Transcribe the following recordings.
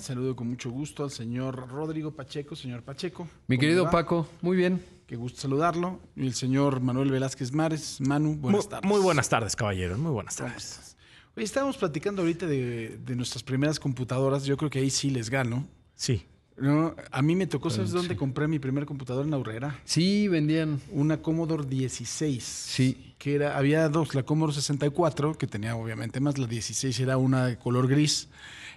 Saludo con mucho gusto al señor Rodrigo Pacheco. Señor Pacheco. Mi querido Paco, muy bien. Qué gusto saludarlo. Y el señor Manuel Velázquez Mares. Manu, buenas tardes. Muy buenas tardes, caballero. Muy buenas tardes. Hoy estábamos platicando ahorita de, nuestras primeras computadoras. Yo creo que ahí sí les gano. Sí. No, a mí me tocó, ¿sabes mm, dónde compré mi primer computador en Aurrera? Sí, vendían. Una Commodore 16. Sí. Que era, había dos, la Commodore 64, que tenía obviamente más, la 16 era una de color gris.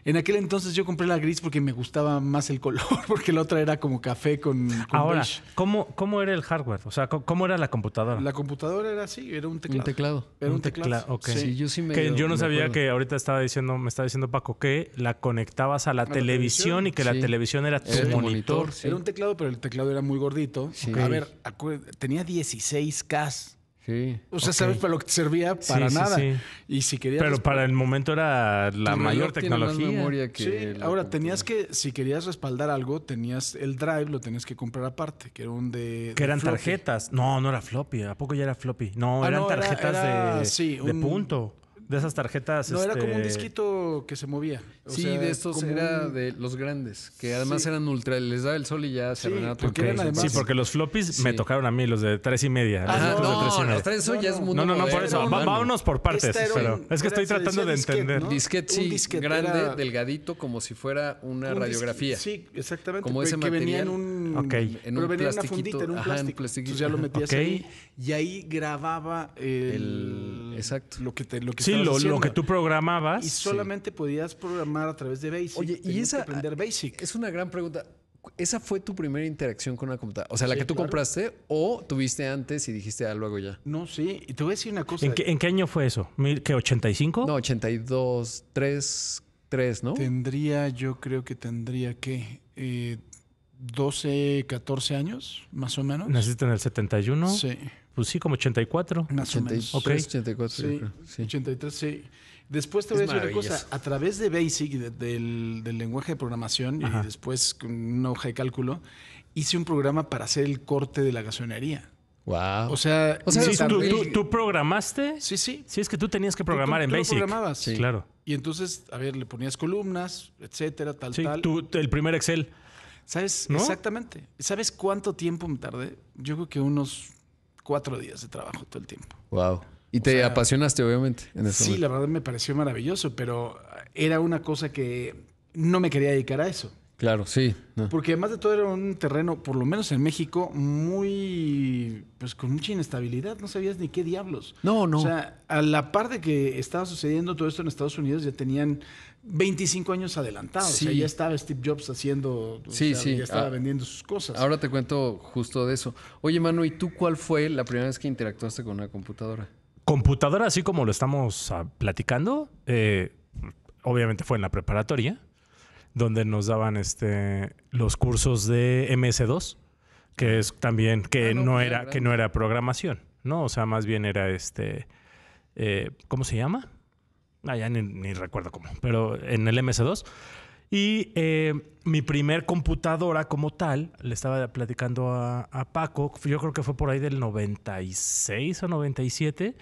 En aquel entonces yo compré la gris porque me gustaba más el color, porque la otra era como café con. Ahora, ¿cómo, era el hardware? O sea, ¿cómo era la computadora? La computadora era así, era un teclado. Un teclado. Era un, teclado. yo Que yo no sabía que ahorita estaba diciendo, me estaba diciendo Paco que la conectabas a la, televisión, y que la televisión era tu monitor. Era un teclado, pero el teclado era muy gordito. A ver, tenía 16K o sea, ¿sabes para lo que te servía? Para nada. Y Pero para el momento era la mayor tecnología. ahora tenías que, si querías respaldar algo, tenías el drive, lo tenías que comprar aparte, que era un de. Que eran tarjetas. No, no era floppy. ¿A poco ya era floppy? No, ah, eran tarjetas de, de punto. De esas tarjetas. No, era como un este, disquito que se movía. sí, de estos era de los grandes, que además eran ultra, les daba el sol y ya se sí, renaba porque Sí, porque los floppies me tocaron a mí, los de tres y media. Ah, no, los de tres y ya es mundo No, no, no, por ¿eh? eso. vámonos por partes. Pero es que estoy tratando de entender. Disquete, sí, grande, delgadito, como si fuera una radiografía. Sí, exactamente. Como ese material. venía en un, en un plastiquito, plastiquito. en un plástico. Entonces ya lo metías ahí y ahí grababa el... Exacto. Lo que te lo, lo que tú programabas. Y solamente podías programar a través de Basic. Oye, y esa. aprender Basic. Es una gran pregunta. ¿Esa fue tu primera interacción con una computadora? O sea, la que tú compraste o tuviste antes y dijiste, algo ah, ya. No, sí. Y te voy a decir una cosa. ¿En qué, año fue eso? ¿Qué, 85? No, 82, 3, 3, ¿no? Tendría, yo creo que tendría ¿qué? 12, 14 años, más o menos. ¿Naciste en el 71? Sí. Pues sí, como 84. 84, sí, 83, sí. Después te voy a decir una cosa. A través de BASIC, del, lenguaje de programación, y después con una hoja de cálculo, hice un programa para hacer el corte de la gasonería. Wow. O sea, tú, programaste. Sí, sí. Sí, es que tú tenías que programar en BASIC. programabas. Sí. Claro. Y entonces, a ver, le ponías columnas, etcétera, tal, tal. Tú, el primer Excel. ¿Sabes? Exactamente. ¿Sabes cuánto tiempo me tardé? Yo creo que unos cuatro días de trabajo todo el tiempo. Wow. Y te apasionaste, obviamente. En sí, momento. la verdad me pareció maravilloso, pero era una cosa que no me quería dedicar a eso. Claro, sí. Ah. Porque además de todo era un terreno, por lo menos en México, muy. Pues con mucha inestabilidad. No sabías ni qué diablos. No, no. O sea, a la par de que estaba sucediendo todo esto en Estados Unidos, ya tenían 25 años adelantados. O sea, ya estaba Steve Jobs haciendo. Sí, sí. Ya estaba ah, vendiendo sus cosas. Ahora te cuento justo de eso. Oye, Manu, ¿y tú cuál fue la primera vez que interactuaste con una computadora? Computadora, así como lo estamos ah, platicando, eh, obviamente fue en la preparatoria donde nos daban este, los cursos de MS2, que es también, que, ah, no, pues, era, que no era programación, ¿no? O sea, más bien era este, eh, ¿cómo se llama? Ah, ya ni, recuerdo cómo, pero en el MS2. Y eh, mi primer computadora como tal, le estaba platicando a, a, Paco, yo creo que fue por ahí del 96 o 97,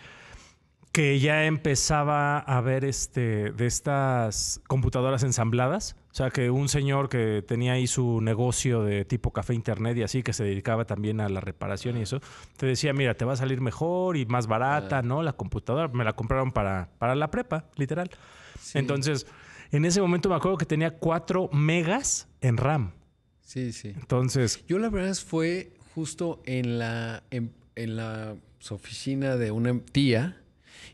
que ya empezaba a ver este, de estas computadoras ensambladas o sea, que un señor que tenía ahí su negocio de tipo café internet y así, que se dedicaba también a la reparación y ah. eso, te decía, mira, te va a salir mejor y más barata, ah. ¿no? La computadora, me la compraron para, para la prepa, literal. Entonces, en ese momento me acuerdo que tenía cuatro megas en RAM. Sí, sí. Entonces... Yo la verdad fue justo en la, en la oficina de una tía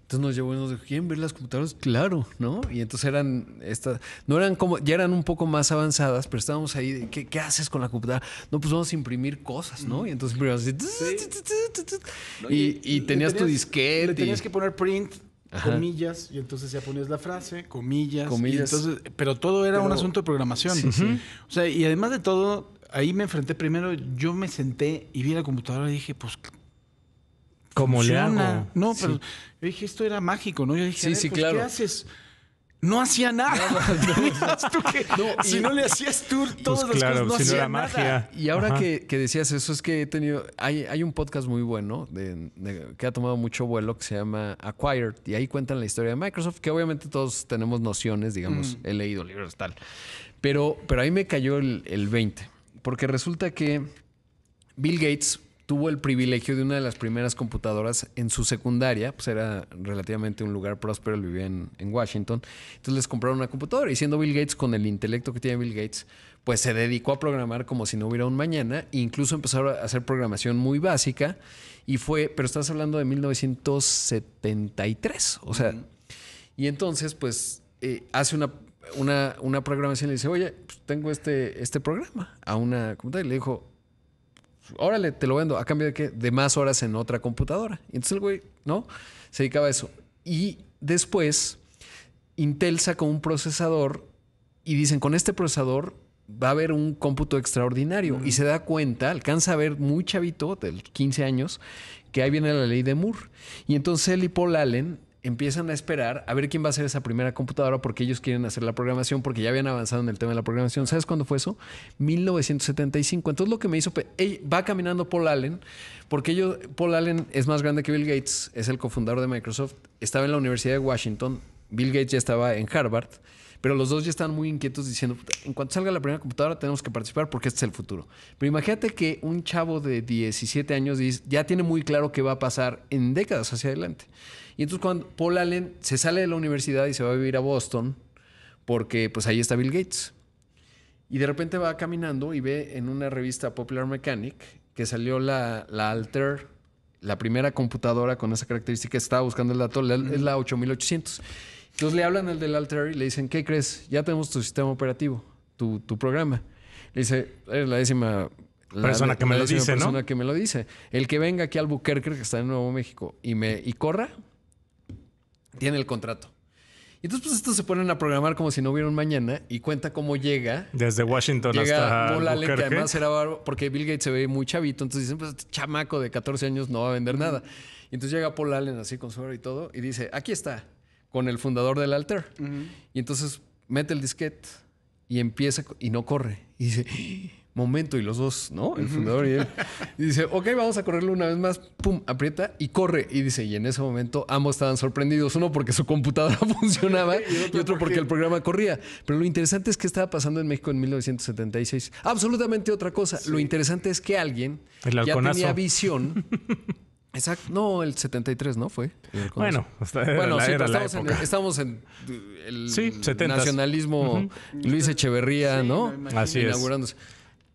entonces nos llevó y nos dijo, ¿quieren ver las computadoras? Claro, ¿no? Y entonces eran estas, no eran como, ya eran un poco más avanzadas, pero estábamos ahí, ¿qué, haces con la computadora? No, pues vamos a imprimir cosas, ¿no? Y entonces imprimíamos así, y, tenías, tu disquete. Le tenías que poner print comillas, y entonces ya ponías la frase, comillas, comillas. entonces, pero todo era un asunto de programación. Sí, O sea, y además de todo, ahí me enfrenté primero, yo me senté y vi la computadora y dije, pues como le hago. No, pero yo dije, esto era mágico, ¿no? Yo dije, sí, pues, claro. ¿qué haces? No hacía nada. si no le hacías tú pues todas las cosas, no hacía magia. Nada. Y ahora que, decías eso, es que he tenido. Hay, hay un podcast muy bueno que ha tomado mucho vuelo que se llama Acquired. Y ahí cuentan la historia de Microsoft, que obviamente todos tenemos nociones, digamos, mm. he leído libros tal. Pero, pero ahí me cayó el, el 20. Porque resulta que Bill Gates tuvo el privilegio de una de las primeras computadoras en su secundaria, pues era relativamente un lugar próspero, él vivía en, Washington, entonces les compraron una computadora y siendo Bill Gates con el intelecto que tiene Bill Gates, pues se dedicó a programar como si no hubiera un mañana, e incluso empezó a hacer programación muy básica y fue, pero estás hablando de 1973, o sea, y entonces pues eh, hace una una, una programación le dice, oye, pues tengo este, este programa a una computadora. Y le dijo, órale, te lo vendo. ¿A cambio de qué? De más horas en otra computadora. Y entonces el güey, ¿no? Se dedicaba a eso. Y después, Intel sacó un procesador y dicen, con este procesador va a haber un cómputo extraordinario. Y se da cuenta, alcanza a ver muy chavito, de 15 años, que ahí viene la ley de Moore. Y entonces él y Paul Allen empiezan a esperar a ver quién va a ser esa primera computadora porque ellos quieren hacer la programación, porque ya habían avanzado en el tema de la programación. ¿Sabes cuándo fue eso? 1975. Entonces lo que me hizo... va caminando Paul Allen, porque ellos, Paul Allen es más grande que Bill Gates, es el cofundador de Microsoft, estaba en la Universidad de Washington, Bill Gates ya estaba en Harvard. Pero los dos ya están muy inquietos diciendo, en cuanto salga la primera computadora tenemos que participar porque este es el futuro. Pero imagínate que un chavo de 17 años ya tiene muy claro qué va a pasar en décadas hacia adelante. Y entonces cuando Paul Allen se sale de la universidad y se va a vivir a Boston, porque pues ahí está Bill Gates. Y de repente va caminando y ve en una revista Popular Mechanic que salió la, Alter, la primera computadora con esa característica, estaba buscando el dato, es la 8800. Entonces le hablan al del Alter y le dicen, ¿qué crees? Ya tenemos tu sistema operativo, tu, tu programa. Le dice, eres la décima persona que me lo dice, persona que me lo dice. El que venga aquí al Buquerque, que está en Nuevo México, y me y corra, tiene el contrato. Y entonces, pues estos se ponen a programar como si no hubiera un mañana y cuenta cómo llega. Desde Washington hasta. Allen, que además era porque Bill Gates se ve muy chavito. Entonces dicen, pues este chamaco de 14 años no va a vender nada. Y entonces llega Paul Allen así con su y todo y dice: Aquí está, con el fundador del Alter. Y entonces mete el disquete y empieza y no corre. Y dice, ¡Ah! momento, y los dos, ¿no? El fundador y él. Y dice, ok, vamos a correrlo una vez más. Pum, aprieta y corre. Y dice, y en ese momento ambos estaban sorprendidos. Uno porque su computadora funcionaba y otro, porque... el programa corría. Pero lo interesante es que estaba pasando en México en 1976. Absolutamente otra cosa. Lo interesante es que alguien ya tenía visión Exacto. No, el 73, ¿no? Fue. Bueno, estamos, En, En, eh, el nacionalismo Luis Echeverría, ¿no? Así es.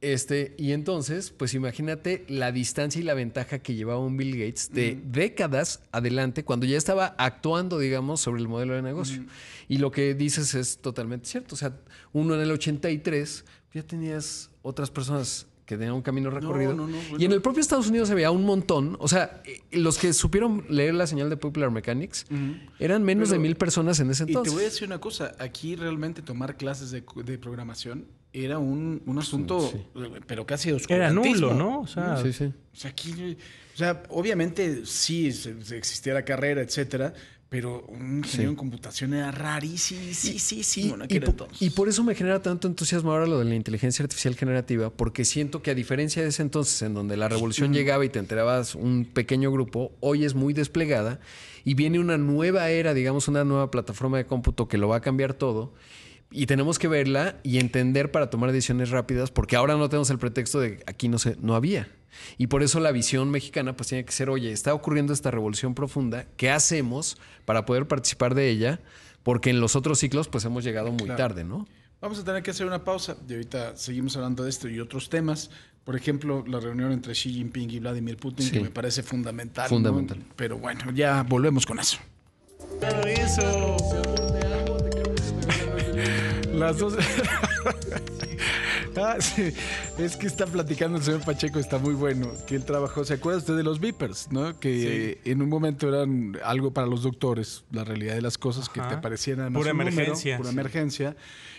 Este, y entonces, pues imagínate la distancia y la ventaja que llevaba un Bill Gates de décadas adelante cuando ya estaba actuando, digamos, sobre el modelo de negocio. Y lo que dices es totalmente cierto. O sea, uno en el 83 ya tenías otras personas que tenía un camino recorrido. Y en el propio Estados Unidos se veía un montón. O sea, eh, los que supieron leer la señal de Popular Mechanics eran menos de mil personas en ese entonces. Y te voy a decir una cosa. Aquí realmente tomar clases de, programación era un, asunto, pero casi oscuro. Era nulo, ¿no? O sea, O sea, aquí, o sea obviamente sí existía la carrera, etcétera, pero un ingeniero en computación era rarísimo. Sí, sí, sí. y, por, eso me genera tanto entusiasmo ahora lo de la inteligencia artificial generativa, porque siento que a diferencia de ese entonces, en donde la revolución llegaba y te enterabas un pequeño grupo, hoy es muy desplegada y viene una nueva era, digamos, una nueva plataforma de cómputo que lo va a cambiar todo y tenemos que verla y entender para tomar decisiones rápidas, porque ahora no tenemos el pretexto de aquí no, se, no había. Y por eso la visión mexicana pues tiene que ser, oye, está ocurriendo esta revolución profunda, ¿qué hacemos para poder participar de ella? Porque en los otros ciclos pues hemos llegado muy tarde, ¿no? Vamos a tener que hacer una pausa y ahorita seguimos hablando de esto y otros temas. Por ejemplo, la reunión entre Xi Jinping y Vladimir Putin, que me parece fundamental. Fundamental. Pero bueno, ya volvemos con eso. Las dos. Ah, es que está platicando el señor Pacheco, está muy bueno, que él trabajó. ¿Se acuerda usted de los beepers, no? Que eh, en un momento eran algo para los doctores, la realidad de las cosas que te parecieran. Pura emergencia. pura emergencia.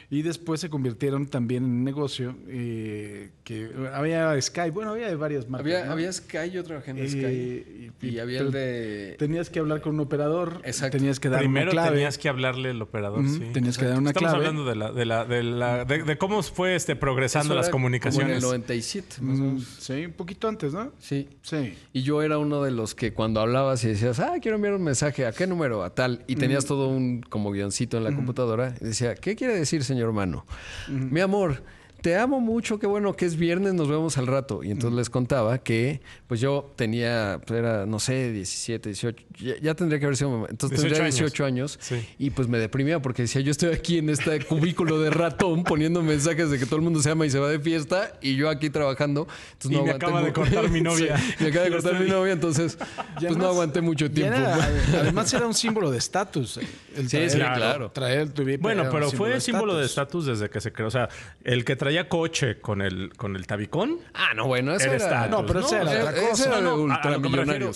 Y después se convirtieron también en un negocio eh, que había Sky, bueno, había varias marcas. Había, había Sky, yo trabajé en Y, había el de. Tenías que hablar con un operador. Exacto. Tenías que dar Primero una clave. tenías que hablarle al operador, sí. Tenías que dar una Estamos clave. Estamos hablando de, la, de, la, de, cómo fue este, progresando las comunicaciones. en el 97, más sí, un poquito antes, ¿no? Sí. Sí. Y yo era uno de los que cuando hablabas y decías, ah, quiero enviar un mensaje, ¿a qué número? A tal. Y tenías todo un como guioncito en la computadora. decía, ¿qué quiere decir, señor Mano. Mi amor, te amo mucho, qué bueno que es viernes, nos vemos al rato. Y entonces les contaba que, pues yo tenía, pues era, no sé, 17, 18, ya, tendría que haber sido, entonces 18 tendría 18 años. Y pues me deprimía porque decía, yo estoy aquí en este cubículo de ratón poniendo mensajes de que todo el mundo se ama y se va de fiesta y yo aquí trabajando. Entonces y me acaba de cortar mi novia. me acaba de cortar mi novia, entonces pues no aguanté mucho tiempo. Eh, además era un símbolo de estatus. Eh, sí, claro. Traer tu Bueno, pero fue símbolo de estatus desde que se creó. O sea, el que traía coche con el, con el tabicón. Ah, no, bueno, eso era. no, pero ¿no? cosa.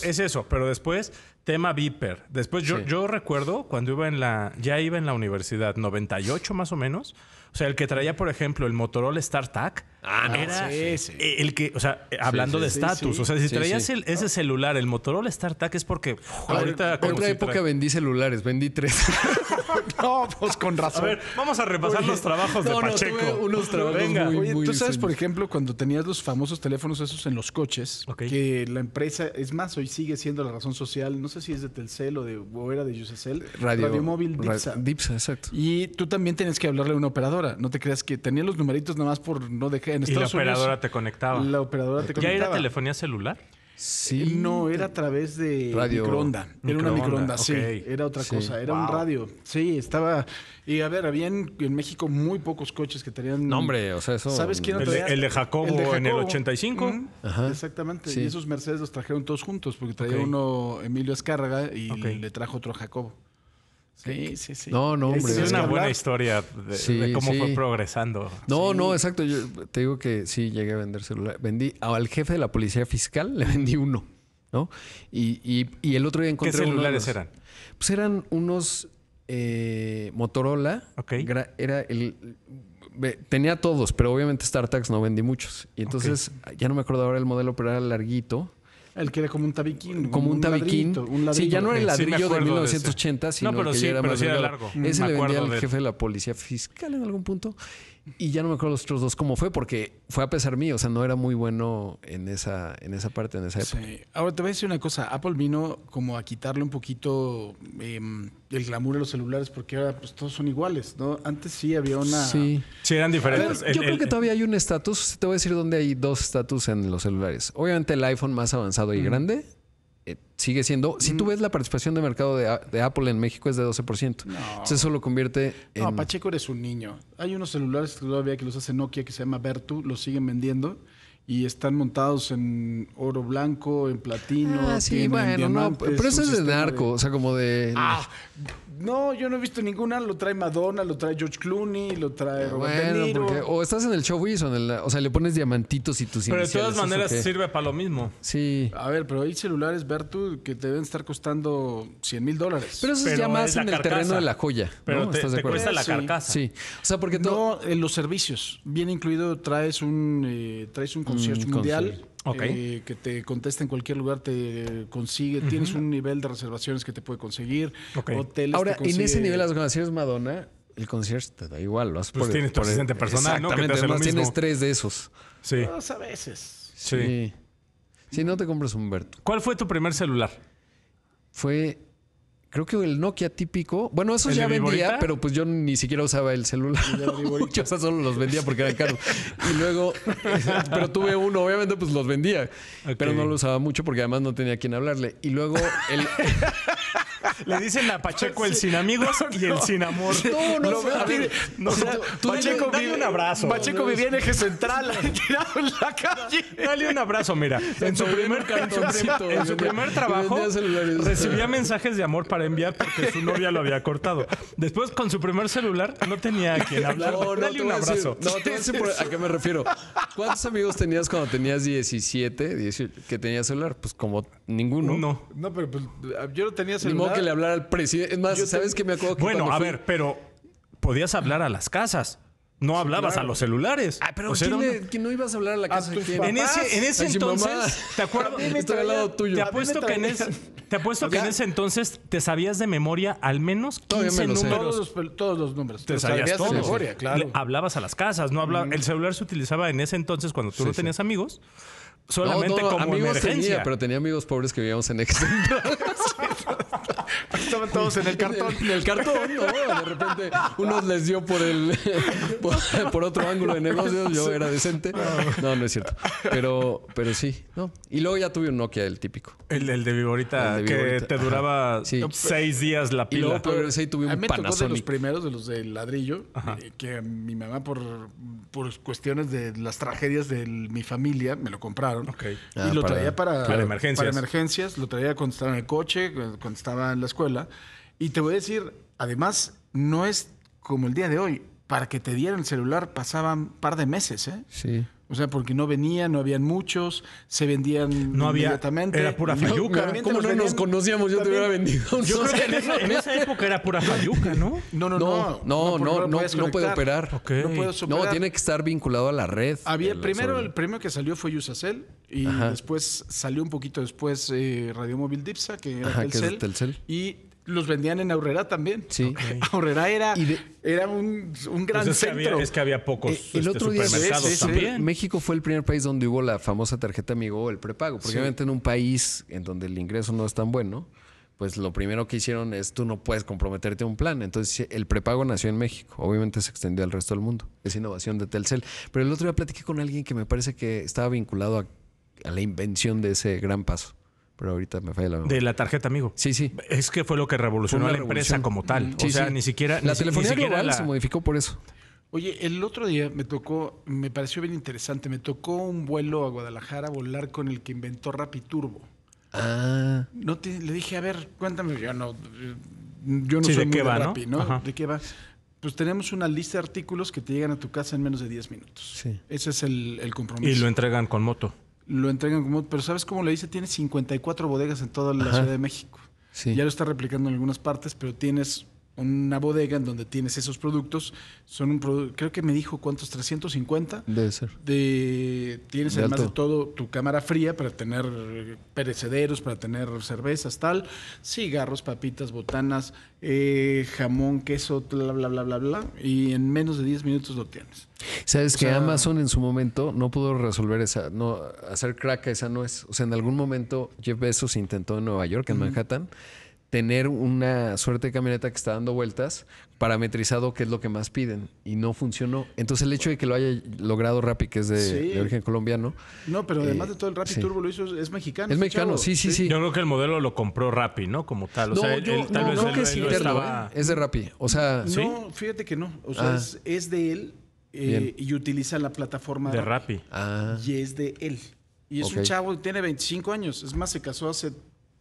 es eso, pero después, tema Viper. Después, yo, yo recuerdo cuando iba en la. Ya iba en la universidad, 98 más o menos o sea, el que traía, por ejemplo, el Motorola StarTAC ah, era el que, o sea, eh, hablando de estatus, o sea, si traías ese celular, el Motorola StarTAC es porque ahorita... En otra época vendí celulares, vendí tres. no, pues con razón. A ver, vamos a repasar los trabajos de Pacheco. No, Venga, tú sabes, por ejemplo, cuando tenías los famosos teléfonos esos en los coches, que la empresa, es más, hoy sigue siendo la razón social, no sé si es de Telcel o, de, o era de Yusacel, Radio, Móvil Dipsa. Dipsa, exacto. Y tú también tienes que hablarle a un operador no te creas que tenía los numeritos nada más por no dejar en Estados Unidos. Y la operadora te conectaba. La operadora ¿Ya era telefonía celular? Sí. Eh, no, era a eh, través de radio. microonda. Era una microonda, sí. Era otra cosa, era un radio. Sí, estaba. Y a ver, había en México muy pocos coches que tenían. nombre o sea, eso. ¿Sabes quién el, el, de Jacobo en el 85. Exactamente. Y esos Mercedes los trajeron todos juntos, porque traía uno Emilio Escárraga y le trajo otro Jacobo. Sí, sí, sí. No, no, hombre. Es una buena historia de, cómo fue progresando. No, no, exacto. Yo te digo que sí llegué a vender celular. Vendí al jefe de la policía fiscal, le vendí uno, ¿no? Y, y, y el otro día encontré. ¿Qué celulares eran? Pues eran unos eh, Motorola. Ok. Era el. Tenía todos, pero obviamente StarTax no vendí muchos. Y entonces, ya no me acuerdo ahora el modelo, pero era larguito el que era como un tabiquín. Como un, tabiquín. Sí, ya no era el ladrillo de 1980, sino que sí, era más largo. Ese me le vendía al jefe de la policía fiscal en algún punto. Y ya no me acuerdo los otros dos cómo fue, porque fue a pesar mío, o sea, no era muy bueno en esa, en esa parte, en esa época. Ahora te voy a decir una cosa, Apple vino como a quitarle un poquito em, el glamour a los celulares, porque ahora pues todos son iguales, ¿no? Antes sí había una... Sí, eran diferentes. yo creo que todavía hay un estatus, te voy a decir dónde hay dos estatus en los celulares. Obviamente el iPhone más avanzado y grande, eh, sigue siendo. Si tú ves la participación de mercado de, Apple en México es de 12%. Entonces eso lo convierte en. No, Pacheco eres un niño. Hay unos celulares todavía que los hace Nokia que se llama Vertu, los siguen vendiendo y están montados en oro blanco, en platino. Ah, sí, bueno, pero eso es de narco, o sea, como de. Ah, no, yo no he visto ninguna. Lo trae Madonna, lo trae George Clooney, lo trae bueno, o estás en el showbiz o o sea, le pones diamantitos y tus Pero de todas maneras sirve para lo mismo. Sí. A ver, pero hay celulares Vertu que te deben estar costando 100 mil dólares. Pero eso es ya más en el terreno de la joya. Pero ¿no? ¿Estás de acuerdo? Te cuesta la carcasa. Sí. O sea, porque no, en los servicios Bien incluido traes un eh, traes un Mm, mundial. Eh, que te contesta en cualquier lugar, te consigue, tienes un nivel de reservaciones que te puede conseguir, hoteles. Ahora, en ese nivel las reservaciones Madonna, el concierto te da igual, lo pues tienes tu asistente personal, ¿no? Que te hace tienes tres de esos. Sí. Pues, a veces. Sí. Si no te compras Humberto. ¿Cuál fue tu primer celular? Fue Creo que el Nokia típico. Bueno, eso ya vendía, pero pues yo ni siquiera usaba el celular. o sea, solo los vendía porque eran caros. Y luego, pero tuve uno, obviamente, pues los vendía. Pero no lo usaba mucho porque además no tenía quien hablarle. Y luego el. Le dicen a Pacheco el sin amigos y el sin amor. No, no, no. Pacheco, dale, un abrazo. Pacheco vivía en eje central, en la calle. Dale un abrazo, mira. En su primer, en su primer trabajo recibía mensajes de amor para enviar porque su novia lo había cortado. Después, con su primer celular, no tenía a quien hablar. dale un abrazo. no, te a qué me refiero. ¿Cuántos amigos tenías cuando tenías 17, 18, que tenías celular? Pues como ninguno. No. No, pero pues, yo no tenía celular que le hablara al presidente. Es más, ¿sabes qué que me acuerdo que Bueno, a ver, pero podías hablar a las casas. No hablabas a los celulares. Ah, pero o ¿quién, no, ibas a hablar a la casa? de en ese, en ese entonces, ¿te acuerdas? Te apuesto, que en, ese, te que en ese entonces te sabías de memoria al menos 15 números. Todos, todos, los números. Te, sabías, de memoria, claro. hablabas a las casas, no hablabas, mm. El celular se utilizaba en ese entonces cuando tú no tenías amigos solamente como emergencia. Tenía, pero tenía amigos pobres que vivíamos en Ex Estaban todos en el cartón. En el cartón, ¿no? De repente, unos les dio por el por, otro ángulo de negocios. Yo era decente. No, no es cierto. Pero, pero sí, Y luego ya tuve un Nokia, el típico. El, de Viborita, que te duraba seis días la pila. Y luego tuve un me Panasonic. Tocó de los primeros, de los de ladrillo, eh, que mi mamá, por, por cuestiones de las tragedias de mi familia, me lo compraron Ah, y lo traía para, emergencias. lo traía cuando estaba en el coche, cuando estaba en la escuela. Y te voy a decir, además, no es como el día de hoy. Para que te dieran el celular pasaban un par de meses, ¿eh? Sí. O sea, porque no venían, no habían muchos, se vendían no había, Era pura fayuca. ¿Cómo no nos conocíamos? Yo te hubiera vendido. Yo creo que en esa, época era pura fayuca, ¿no? No, no, no. No, no, no, no puede operar. No puedes operar. No, tiene que estar vinculado a la red. Había, primero, el premio que salió fue Yusacel, y después salió un poquito después eh, Radiomóvil Dipsa, que era Ajá, Telcel, que es Telcel. Y los vendían en Aurrera también. Sí. Aurrera era, era un, gran pues es centro. Que había, es que había pocos eh, el, este, otro día, supermercados también. México fue el primer país donde hubo la famosa tarjeta Amigo el prepago. Porque obviamente en un país en donde el ingreso no es tan bueno, pues lo primero que hicieron es tú no puedes comprometerte a un plan. Entonces el prepago nació en México. Obviamente se extendió al resto del mundo. Es innovación de Telcel. Pero el otro día platiqué con alguien que me parece que estaba vinculado a la invención de ese gran paso pero ahorita me falla la De la tarjeta, amigo. Sí, sí. Es que fue lo que revolucionó a la empresa como tal. o sea, ni siquiera. La telefonía se modificó por eso. Oye, el otro día me tocó, me pareció bien interesante, me tocó un vuelo a Guadalajara volar con el que inventó Rapiturbo. Ah. No le dije, a ver, cuéntame, yo no, yo no soy de ¿no? ¿De qué va? Pues tenemos una lista de artículos que te llegan a tu casa en menos de 10 minutos. Sí. Ese es el compromiso. Y lo entregan con moto lo entregan como... Pero ¿sabes cómo le dice? Tiene 54 bodegas en toda la Ciudad de México. Ya lo está replicando en algunas partes, pero tienes una bodega en donde tienes esos productos. Son un producto, creo que me dijo cuántos, 350. Debe ser. De, tienes además de todo tu cámara fría para tener perecederos, para tener cervezas, tal, cigarros, papitas, botanas, eh, jamón, queso, bla, bla, bla, bla, bla. Y en menos de 10 minutos lo tienes. Sabes que Amazon en su momento no pudo resolver esa, no, hacer crack a esa no es. O sea, en algún momento Jeff Bezos intentó en Nueva York, en Manhattan tener una suerte de camioneta que está dando vueltas, parametrizado, que es lo que más piden, y no funcionó. Entonces el hecho de que lo haya logrado Rappi, que es de, origen colombiano. No, pero además de eh, todo el Rappi Turbo lo hizo, es mexicano. Es mexicano, sí, sí, sí, Yo creo que el modelo lo compró Rappi, ¿no? Como tal. O sea, no, es ¿eh? Es de Rappi. O sea, no, fíjate que no. O sea, ah. es, de él eh, y utiliza la plataforma de Rappi. Ah. Y es de él. Y es un chavo, tiene 25 años. Es más, se casó hace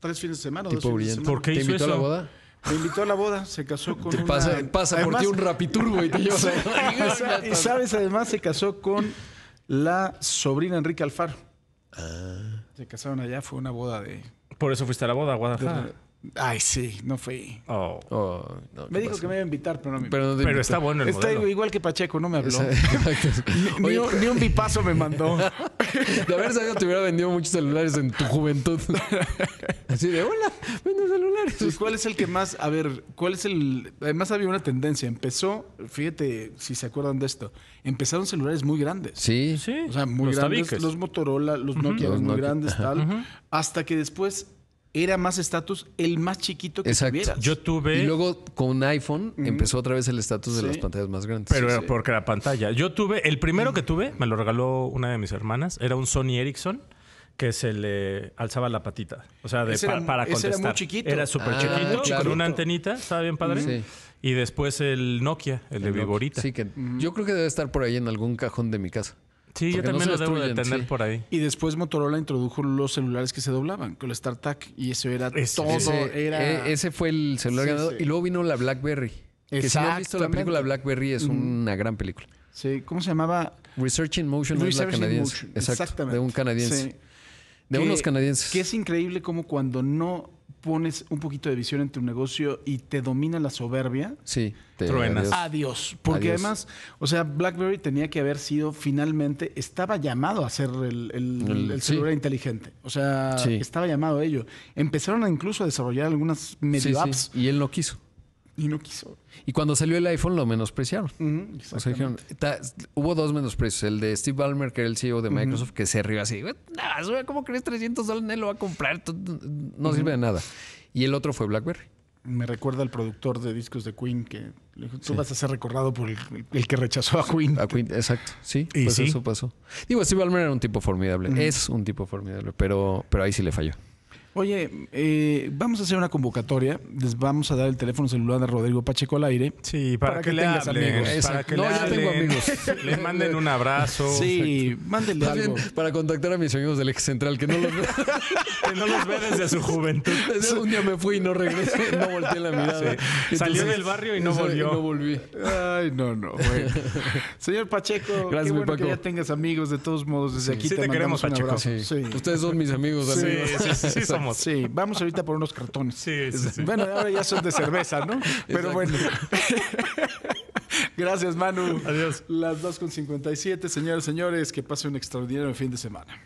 tres fines de semana. dos fines de semana. ¿Por qué ¿Te invitó a la boda? Me invitó a la boda, se casó con te Pasa, pasa por ti un rapiturbo y te llevas a... y sabes, además se casó con la sobrina Enrique Alfaro. Ah. Se casaron allá, fue una boda de... Por eso fuiste a la boda, Guadalajara. Ay, sí, no fui. Oh. Oh, me dijo que me iba a invitar, pero no me Pero, pero está bueno el está igual que Pacheco, no me habló. ni, un, bipazo me mandó. De haber sabido, te hubiera vendido muchos celulares en tu juventud. Así de, hola, vendo celulares. ¿Cuál es el que más? A ver, ¿cuál es el. Además, había una tendencia. Empezó, fíjate si se acuerdan de esto. Empezaron celulares muy grandes. Sí, sí. O sea, muy los grandes. Los Motorola, los Nokia, los muy grandes, tal. Hasta que después era más estatus el más chiquito que Exacto. Yo tuve. Y luego con un iPhone empezó otra vez el estatus de las pantallas más grandes. Pero era porque la pantalla. Yo tuve, el primero que tuve, me lo regaló una de mis hermanas, era un Sony Ericsson que se le alzaba la patita. O sea, de, para contestar. era muy chiquito. Era súper ah, chiquito, con una antenita, estaba bien padre. Y después el Nokia, el, de Viborita. yo creo que debe estar por ahí en algún cajón de mi casa. Sí, yo también lo debo de por ahí. Y después Motorola introdujo los celulares que se doblaban, con el StarTAC, y eso era todo. E, ese, fue el celular Y luego vino la BlackBerry. Que si has visto la película Blackberry, es una gran película. Sí, ¿cómo se llamaba? Research in Motion Research canadiense. Exactamente. De un canadiense. De unos canadienses. Que es increíble como cuando no pones un poquito de visión en tu negocio y te domina la soberbia, sí, te truenas. Adiós. Porque además, o sea, BlackBerry tenía que haber sido finalmente, estaba llamado a ser el, el, celular inteligente. O sea, estaba llamado a ello. Empezaron incluso a desarrollar algunas medio apps. Y él no quiso. Y no quiso. Y cuando salió el iPhone lo menospreciaron. hubo dos menosprecios. El de Steve Ballmer, que era el CEO de Microsoft, que se rió así. ¿Cómo crees 300 dólares? él? lo va a comprar. No sirve de nada. Y el otro fue BlackBerry. Me recuerda al productor de discos de Queen que tú vas a ser recordado por el, que rechazó a Queen. exacto. Sí, pues eso pasó. Digo, Steve Ballmer era un tipo formidable. Es un tipo formidable, pero, pero ahí sí le falló. Oye, eh, vamos a hacer una convocatoria. Les vamos a dar el teléfono celular de Rodrigo Pacheco al aire. Sí, para, que, le tengas hablen, amigos. Para que no, le ya tengo amigos. Les manden un abrazo. Sí, mándenle algo. para contactar a mis amigos del ex central que no los, que no los ve desde su juventud. un día me fui y no regresé, no volteé la mirada. Salió del barrio y no volvió. no volví. Ay, no, no, Señor Pacheco, Gracias, que ya tengas amigos de todos modos desde aquí. Sí, te, queremos, Pacheco. Ustedes son mis amigos, amigos. sí, sí, sí somos. Sí, vamos ahorita por unos cartones. Sí, sí, Bueno, ahora ya son de cerveza, ¿no? Pero bueno. Gracias, Manu. Adiós. Las 2.57, señores, señores, que pase un extraordinario fin de semana.